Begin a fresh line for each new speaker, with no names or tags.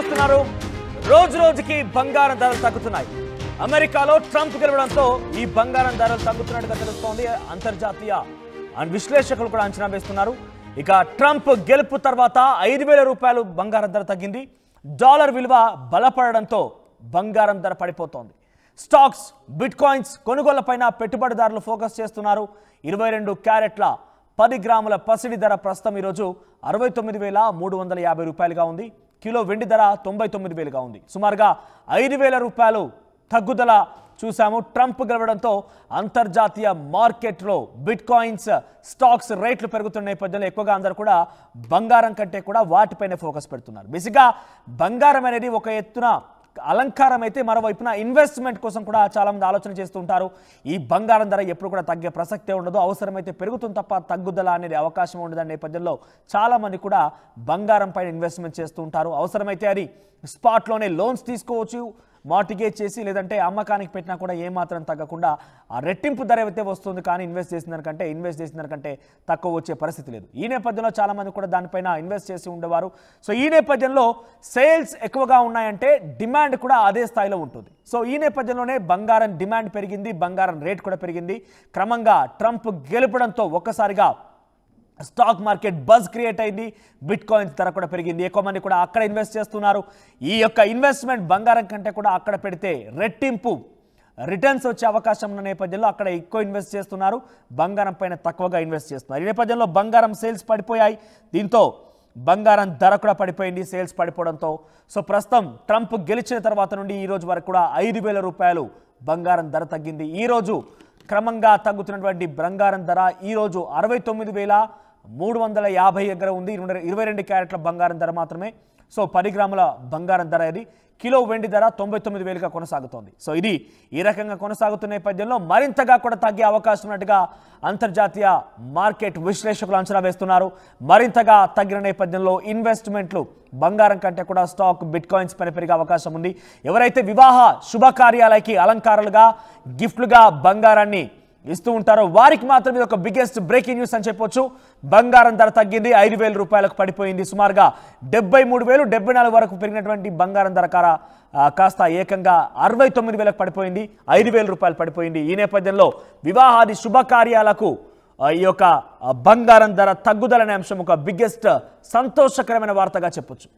చూస్తున్నారు రోజు రోజుకి బంగారం ధరలు తగ్గుతున్నాయి అమెరికాలో ట్రంప్ గెలవడంతో ఈ బంగారం ధరలు తగ్గుతున్నట్టుగా తెలుస్తోంది అంతర్జాతీయ విశ్లేషకులు కూడా అంచనా వేస్తున్నారు ఇక ట్రంప్ గెలుపు తర్వాత ఐదు వేల రూపాయలు బంగారం ధర తగ్గింది డాలర్ విలువ బలపడడంతో బంగారం ధర పడిపోతోంది స్టాక్స్ బిట్కాయిన్స్ కొనుగోళ్లపైన పెట్టుబడిదారులు ఫోకస్ చేస్తున్నారు ఇరవై రెండు క్యారెట్ల పది గ్రాముల పసిడి ధర ప్రస్తుతం ఈరోజు అరవై తొమ్మిది వేల మూడు వందల యాభై రూపాయలుగా ఉంది కిలో వెండి ధర తొంభై తొమ్మిది వేలుగా ఉంది సుమారుగా ఐదు వేల రూపాయలు తగ్గుదల చూసాము ట్రంప్ గెలవడంతో అంతర్జాతీయ మార్కెట్లో బిట్ కాయిన్స్ స్టాక్స్ రేట్లు పెరుగుతున్న నేపథ్యంలో ఎక్కువగా అందరూ కూడా బంగారం కంటే కూడా వాటిపైనే ఫోకస్ పెడుతున్నారు బేసిక్గా బంగారం అనేది ఒక ఎత్తున అలంకారం అయితే మరోవైపున ఇన్వెస్ట్మెంట్ కోసం కూడా చాలామంది ఆలోచన చేస్తుంటారు ఈ బంగారం ధర ఎప్పుడు కూడా తగ్గే ప్రసక్తే ఉండదు అవసరమైతే పెరుగుతుంది తప్ప తగ్గుదల అనేది అవకాశం ఉండదు అనే నేపథ్యంలో మంది కూడా బంగారం పైన ఇన్వెస్ట్మెంట్ చేస్తూ ఉంటారు అవసరమైతే అది స్పాట్లోనే లోన్స్ తీసుకోవచ్చు మార్టిగేజ్ చేసి లేదంటే అమ్మకానికి పెట్టినా కూడా ఏమాత్రం తగ్గకుండా రెట్టింపు ధర అయితే వస్తుంది కానీ ఇన్వెస్ట్ చేసిన దానికంటే ఇన్వెస్ట్ చేసిన దానికంటే తక్కువ వచ్చే పరిస్థితి లేదు ఈ నేపథ్యంలో చాలామంది కూడా దానిపైన ఇన్వెస్ట్ చేసి ఉండేవారు సో ఈ నేపథ్యంలో సేల్స్ ఎక్కువగా ఉన్నాయంటే డిమాండ్ కూడా అదే స్థాయిలో ఉంటుంది సో ఈ నేపథ్యంలోనే బంగారం డిమాండ్ పెరిగింది బంగారం రేట్ కూడా పెరిగింది క్రమంగా ట్రంప్ గెలుపడంతో ఒక్కసారిగా స్టాక్ మార్కెట్ బజ్ క్రియేట్ అయింది బిట్ కాయిన్స్ ధర కూడా పెరిగింది ఎక్కువ మంది కూడా అక్కడ ఇన్వెస్ట్ చేస్తున్నారు ఈ యొక్క ఇన్వెస్ట్మెంట్ బంగారం కంటే కూడా అక్కడ పెడితే రెట్టింపు రిటర్న్స్ వచ్చే అవకాశం ఉన్న నేపథ్యంలో అక్కడ ఎక్కువ ఇన్వెస్ట్ చేస్తున్నారు బంగారం పైన తక్కువగా ఇన్వెస్ట్ చేస్తున్నారు ఈ నేపథ్యంలో బంగారం సేల్స్ పడిపోయాయి దీంతో బంగారం ధర కూడా పడిపోయింది సేల్స్ పడిపోవడంతో సో ప్రస్తుతం ట్రంప్ గెలిచిన తర్వాత నుండి ఈ రోజు వరకు కూడా ఐదు వేల రూపాయలు బంగారం ధర తగ్గింది ఈరోజు క్రమంగా తగ్గుతున్నటువంటి బంగారం ధర ఈరోజు అరవై తొమ్మిది వేల మూడు వందల యాభై దగ్గర ఉంది ఇరవై రెండు క్యారెట్ల బంగారం ధర మాత్రమే సో పది గ్రాముల బంగారం ధర ఇది కిలో వెండి ధర తొంభై తొమ్మిది వేలుగా కొనసాగుతోంది సో ఇది ఈ రకంగా కొనసాగుతున్న నేపథ్యంలో మరింతగా కూడా తగ్గే అవకాశం ఉన్నట్టుగా అంతర్జాతీయ మార్కెట్ విశ్లేషకులు అంచనా వేస్తున్నారు మరింతగా తగ్గిన నేపథ్యంలో ఇన్వెస్ట్మెంట్లు బంగారం కంటే కూడా స్టాక్ బిట్ కాయిన్స్ పని పెరిగే అవకాశం ఉంది ఎవరైతే వివాహ శుభకార్యాలకి అలంకారాలుగా గిఫ్ట్లుగా బంగారాన్ని ఇస్తూ ఉంటారో వారికి మాత్రం ఇది ఒక బిగ్గెస్ట్ బ్రేకింగ్ న్యూస్ అని చెప్పొచ్చు బంగారం ధర తగ్గింది ఐదు వేల రూపాయలకు పడిపోయింది సుమారుగా డెబ్బై మూడు వేలు డెబ్బై నాలుగు వరకు పెరిగినటువంటి బంగారం ధర కార కాస్త ఏకంగా అరవై తొమ్మిది వేలకు పడిపోయింది ఐదు వేల రూపాయలు పడిపోయింది ఈ నేపథ్యంలో వివాహాది శుభకార్యాలకు ఈ యొక్క బంగారం ధర తగ్గుదలనే అంశం ఒక బిగ్గెస్ట్ సంతోషకరమైన వార్తగా చెప్పొచ్చు